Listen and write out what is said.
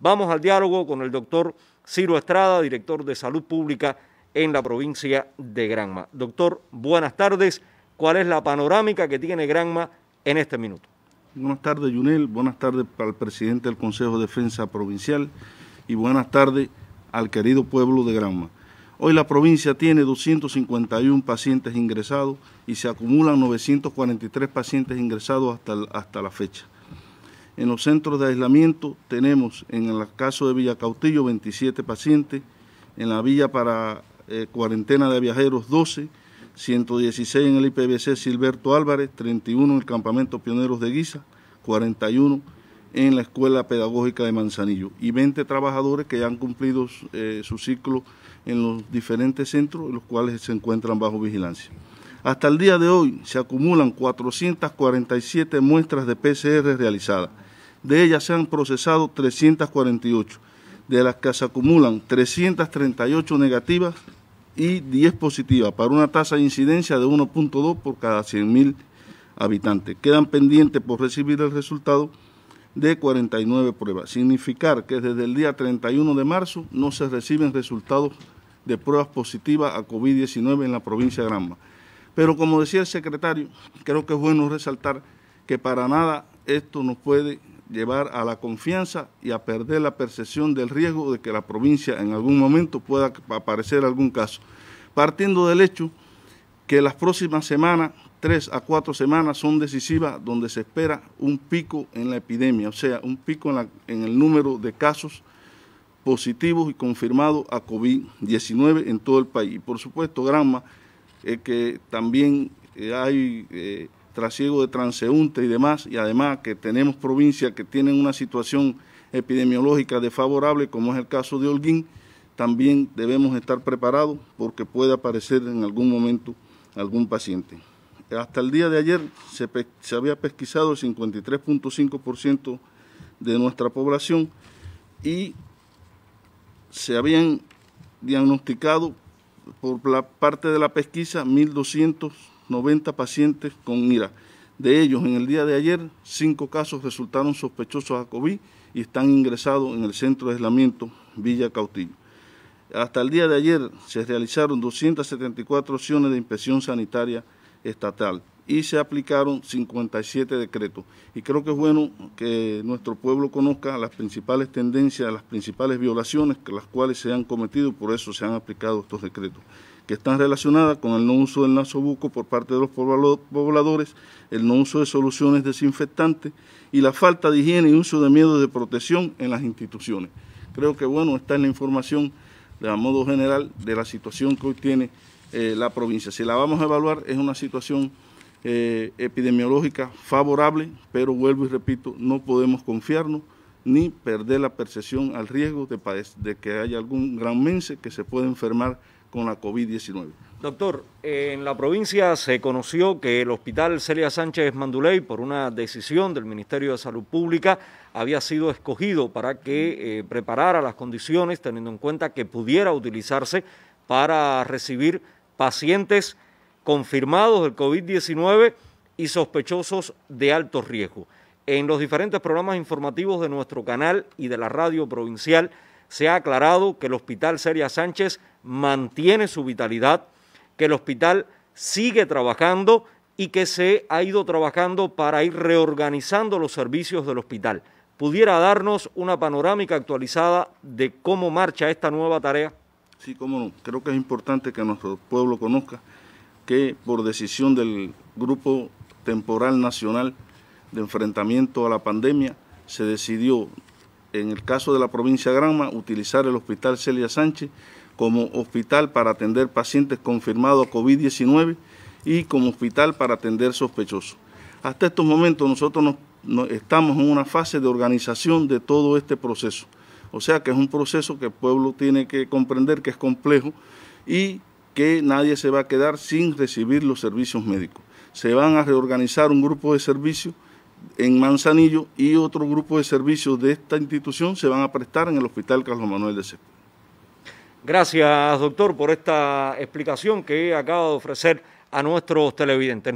Vamos al diálogo con el doctor Ciro Estrada, director de Salud Pública en la provincia de Granma. Doctor, buenas tardes. ¿Cuál es la panorámica que tiene Granma en este minuto? Buenas tardes, Junel. Buenas tardes al presidente del Consejo de Defensa Provincial y buenas tardes al querido pueblo de Granma. Hoy la provincia tiene 251 pacientes ingresados y se acumulan 943 pacientes ingresados hasta la fecha. En los centros de aislamiento tenemos en el caso de Villa Cautillo 27 pacientes, en la Villa para eh, Cuarentena de Viajeros 12, 116 en el IPBC Silberto Álvarez, 31 en el Campamento Pioneros de Guisa, 41 en la Escuela Pedagógica de Manzanillo y 20 trabajadores que ya han cumplido su eh, ciclo en los diferentes centros, en los cuales se encuentran bajo vigilancia. Hasta el día de hoy se acumulan 447 muestras de PCR realizadas. De ellas se han procesado 348, de las que se acumulan 338 negativas y 10 positivas, para una tasa de incidencia de 1.2 por cada 100.000 habitantes. Quedan pendientes por recibir el resultado de 49 pruebas. Significar que desde el día 31 de marzo no se reciben resultados de pruebas positivas a COVID-19 en la provincia de Granma. Pero como decía el secretario, creo que es bueno resaltar que para nada esto nos puede llevar a la confianza y a perder la percepción del riesgo de que la provincia en algún momento pueda aparecer algún caso. Partiendo del hecho que las próximas semanas, tres a cuatro semanas, son decisivas donde se espera un pico en la epidemia, o sea, un pico en, el número de casos positivos y confirmados a COVID-19 en todo el país. Y Por supuesto, Granma que también eh, hay eh, trasiego de transeúntes y demás, y además que tenemos provincias que tienen una situación epidemiológica desfavorable, como es el caso de Holguín, también debemos estar preparados porque puede aparecer en algún momento algún paciente. Hasta el día de ayer se, se había pesquisado el 53.5% de nuestra población y se habían diagnosticado por la parte de la pesquisa 1.290 pacientes con IRA. De ellos, en el día de ayer, cinco casos resultaron sospechosos a COVID y están ingresados en el centro de aislamiento Villa Cautillo. Hasta el día de ayer se realizaron 274 opciones de inspección sanitaria estatal y se aplicaron 57 decretos. Y creo que es bueno que nuestro pueblo conozca las principales tendencias, las principales violaciones que las cuales se han cometido por eso se han aplicado estos decretos, que están relacionadas con el no uso del nasobuco por parte de los pobladores, el no uso de soluciones desinfectantes y la falta de higiene y uso de miedos de protección en las instituciones. Creo que bueno, está en la información de modo general de la situación que hoy tiene eh, la provincia. Si la vamos a evaluar, es una situación eh, epidemiológica favorable, pero vuelvo y repito, no podemos confiarnos ni perder la percepción al riesgo de, de que haya algún gran mense que se pueda enfermar con la COVID-19. Doctor, en la provincia se conoció que el hospital Celia Sánchez Manduley, por una decisión del Ministerio de Salud Pública, había sido escogido para que eh, preparara las condiciones, teniendo en cuenta que pudiera utilizarse para recibir pacientes confirmados del COVID-19 y sospechosos de alto riesgo. En los diferentes programas informativos de nuestro canal y de la radio provincial se ha aclarado que el Hospital Celia Sánchez mantiene su vitalidad, que el hospital sigue trabajando y que se ha ido trabajando para ir reorganizando los servicios del hospital. ¿Pudiera darnos una panorámica actualizada de cómo marcha esta nueva tarea? Sí, cómo no. Creo que es importante que nuestro pueblo conozca que por decisión del Grupo Temporal Nacional de Enfrentamiento a la Pandemia se decidió, en el caso de la provincia de Granma, utilizar el Hospital Celia Sánchez como hospital para atender pacientes confirmados COVID-19 y como hospital para atender sospechosos. Hasta estos momentos nosotros estamos en una fase de organización de todo este proceso. O sea que es un proceso que el pueblo tiene que comprender que es complejo y que nadie se va a quedar sin recibir los servicios médicos. Se van a reorganizar un grupo de servicios en Manzanillo y otro grupo de servicios de esta institución se van a prestar en el Hospital Carlos Manuel de Seco. Gracias, doctor, por esta explicación que acaba de ofrecer a nuestros televidentes.